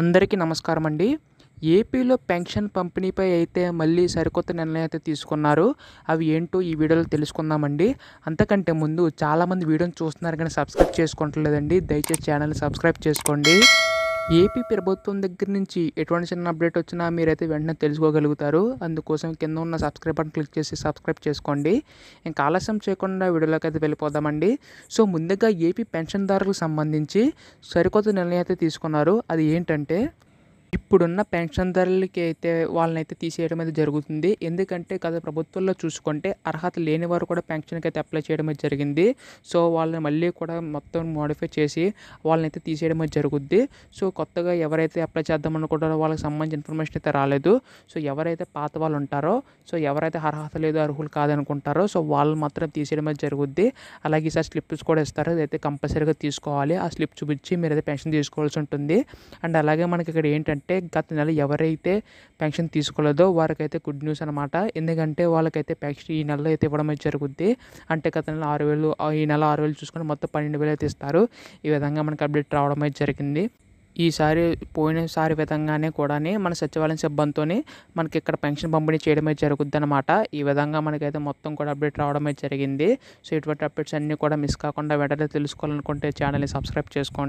అందరికీ నమస్కారం అండి ఏపీలో పెన్షన్ పంపిణీపై అయితే మళ్ళీ సరికొత్త నిర్ణయం అయితే తీసుకున్నారు అవి ఏంటో ఈ వీడియోలో తెలుసుకుందామండి అంతకంటే ముందు చాలామంది వీడియోని చూస్తున్నారు కానీ సబ్స్క్రైబ్ చేసుకోవట్లేదండి దయచేసి ఛానల్ని సబ్స్క్రైబ్ చేసుకోండి ఏపీ ప్రభుత్వం దగ్గర నుంచి ఎటువంటి చిన్న అప్డేట్ వచ్చినా మీరైతే వెంటనే తెలుసుకోగలుగుతారు అందుకోసం కింద ఉన్న సబ్స్క్రైబ్ బటన్ క్లిక్ చేసి సబ్స్క్రైబ్ చేసుకోండి ఇంకా ఆలస్యం చేయకుండా వీడియోలోకి అయితే వెళ్ళిపోదామండి సో ముందుగా ఏపీ పెన్షన్దారులకు సంబంధించి సరికొత్త నిర్ణయం అయితే తీసుకున్నారు అది ఏంటంటే ఇప్పుడున్న పెన్షన్దారులకి అయితే వాళ్ళనైతే తీసేయడం అయితే జరుగుతుంది ఎందుకంటే గత ప్రభుత్వంలో చూసుకుంటే అర్హత లేని వారు కూడా పెన్షన్కి అయితే అప్లై చేయడం అయితే జరిగింది సో వాళ్ళని మళ్ళీ కూడా మొత్తం మోడిఫై చేసి వాళ్ళనైతే తీసేయడం అయితే జరుగుద్ది సో కొత్తగా ఎవరైతే అప్లై చేద్దామనుకుంటారో వాళ్ళకి సంబంధించి ఇన్ఫర్మేషన్ అయితే రాలేదు సో ఎవరైతే పాత వాళ్ళు ఉంటారో సో ఎవరైతే అర్హత లేదు అర్హులు కాదనుకుంటారో సో వాళ్ళు మాత్రం తీసేయడం అయితే జరుగుద్ది అలాగే ఈసారి స్లిప్స్ కూడా ఇస్తారు అదైతే కంపల్సరీగా తీసుకోవాలి ఆ స్లిప్ చూపించి మీరు అయితే పెన్షన్ తీసుకోవాల్సి ఉంటుంది అండ్ అలాగే మనకి ఇక్కడ ఏంటంటే అంటే గత నెల ఎవరైతే పెన్షన్ తీసుకోలేదో వారికైతే గుడ్ న్యూస్ అనమాట ఎందుకంటే వాళ్ళకైతే పెన్షన్ ఈ నెలలో అయితే ఇవ్వడం జరుగుద్ది అంటే గత నెల ఆరు వేలు ఈ నెల ఆరు వేలు చూసుకొని మొత్తం పన్నెండు వేలు అయితే ఇస్తారు ఈ విధంగా మనకు అప్డేట్ రావడం అయితే జరిగింది ఈసారి పోయినసారి విధంగానే కూడానే మన సచివాలయం సిబ్బందితోనే మనకి ఇక్కడ పెన్షన్ పంపిణీ చేయడమే జరుగుద్ది అనమాట ఈ విధంగా మనకైతే మొత్తం కూడా అప్డేట్ రావడమే జరిగింది సో ఇటువంటి అప్డేట్స్ అన్నీ కూడా మిస్ కాకుండా వెంటనే తెలుసుకోవాలనుకుంటే ఛానల్ని సబ్స్క్రైబ్ చేసుకోండి